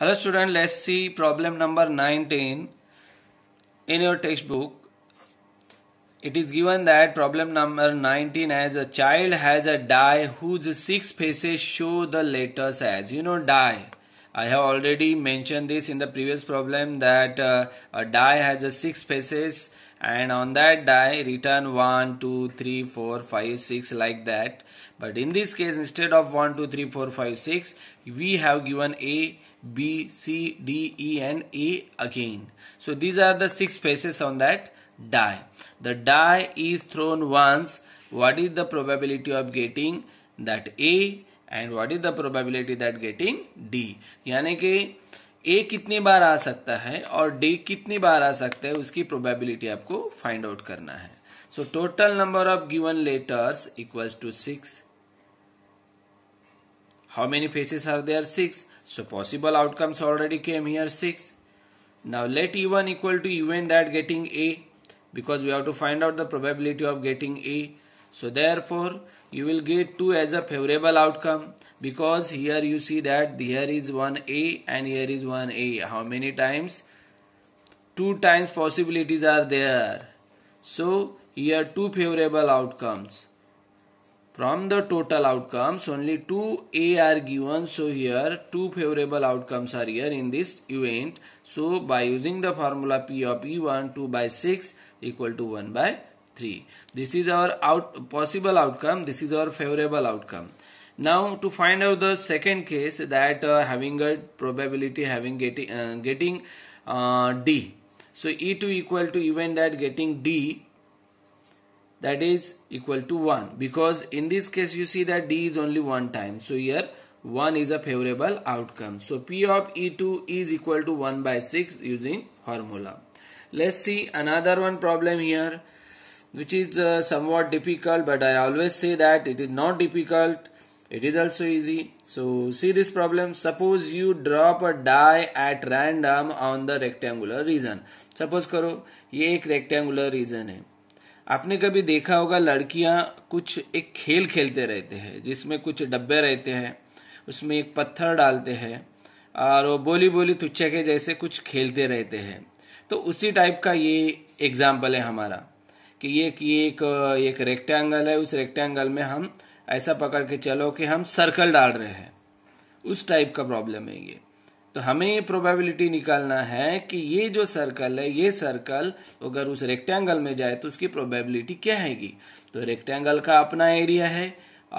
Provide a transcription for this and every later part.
Hello student, let's see problem number 19 in your textbook. It is given that problem number 19 as a child has a die whose six faces show the letters as. You know die. I have already mentioned this in the previous problem that uh, a die has a six faces and on that die return 1, 2, 3, 4, 5, 6 like that. But in this case instead of 1, 2, 3, 4, 5, 6 we have given A B, C, D, E and A again. So these are the six faces on that die. The die is thrown once. What is the probability of getting that A and what is the probability that getting D? यानी कि A कितनी बार आ सकता है और D कितनी बार आ सकते हैं उसकी probability आपको find out करना है So total number of given letters equals to six. How many faces are there? Six. So possible outcomes already came here 6. Now let E1 equal to even that getting A because we have to find out the probability of getting A. So therefore you will get 2 as a favorable outcome because here you see that here is 1 A and here is 1 A. How many times? 2 times possibilities are there. So here 2 favorable outcomes. From the total outcomes, only 2A are given. So here, two favorable outcomes are here in this event. So by using the formula P of E1, 2 by 6 equal to 1 by 3. This is our out, possible outcome. This is our favorable outcome. Now to find out the second case that uh, having a probability having getting, uh, getting uh, D. So E2 equal to event that getting D that is equal to 1 because in this case you see that D is only one time. So here 1 is a favorable outcome. So P of E2 is equal to 1 by 6 using formula. Let's see another one problem here which is uh, somewhat difficult but I always say that it is not difficult. It is also easy. So see this problem. Suppose you drop a die at random on the rectangular region. Suppose करो ये एक rectangular region है आपने कभी देखा होगा लड़कियां कुछ एक खेल खेलते रहते हैं जिसमें कुछ डब्बे रहते हैं उसमें एक पत्थर डालते हैं और वो बोली बोली तुच्छे के जैसे कुछ खेलते रहते हैं तो उसी टाइप का ये एग्जाम्पल है हमारा कि ये कि एक एक रेक्टेंगल है उस रेक्टेंगल में हम ऐसा पकड़ के चलो कि हम सर्कल डाल रहे हैं उस टाइप का प्रॉब्लम है ये तो हमें ये प्रोबेबिलिटी निकालना है कि ये जो सर्कल है ये सर्कल अगर उस रेक्टेंगल में जाए तो उसकी प्रोबेबिलिटी क्या हैगी तो रेक्टेंगल का अपना एरिया है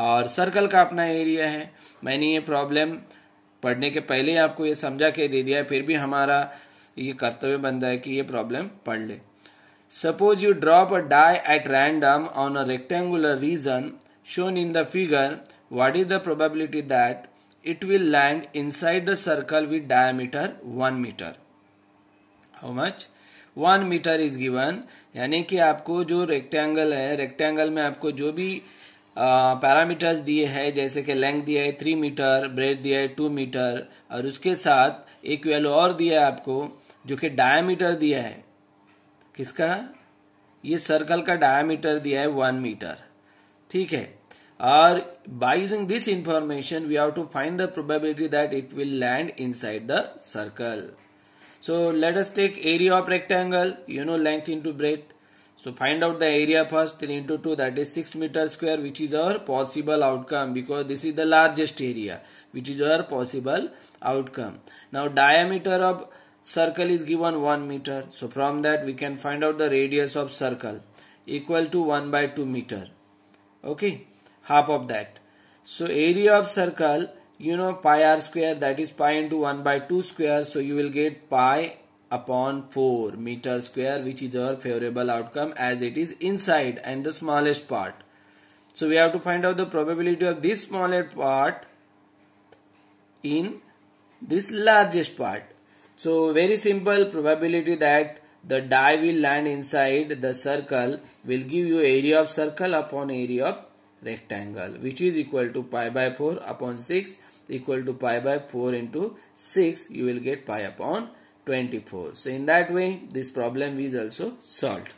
और सर्कल का अपना एरिया है मैंने ये प्रॉब्लम पढ़ने के पहले आपको ये समझा के दे दिया फिर भी हमारा ये कर्तव्य बनता है कि ये प्रॉब्लम पढ़ ले suppose you drop a die at random on a rectangular region shown in the figure what is the probability that it will land inside the circle with diameter 1 meter. How much? One metre is given यानी कि आपको जो rectangle है rectangle में आपको जो भी parameters दिए हैं जैसे कि लेंथ दिया है थ्री मीटर ब्रेथ दिया है टू मीटर और उसके साथ एक वैल्यू और दिया है आपको जो कि डायामीटर दिया है किसका ये सर्कल का डायामीटर दिया है वन मीटर ठीक है or by using this information we have to find the probability that it will land inside the circle so let us take area of rectangle you know length into breadth so find out the area first 3 into 2 that is 6 meter square which is our possible outcome because this is the largest area which is our possible outcome. Now diameter of circle is given 1 meter. So from that we can find out the radius of circle equal to 1 by 2 meter. Okay half of that. So area of circle, you know pi r square that is pi into 1 by 2 square. So you will get pi upon 4 meter square which is our favorable outcome as it is inside and the smallest part. So we have to find out the probability of this smaller part in this largest part. So very simple probability that the die will land inside the circle will give you area of circle upon area of rectangle which is equal to pi by 4 upon 6 equal to pi by 4 into 6 you will get pi upon 24 so in that way this problem is also solved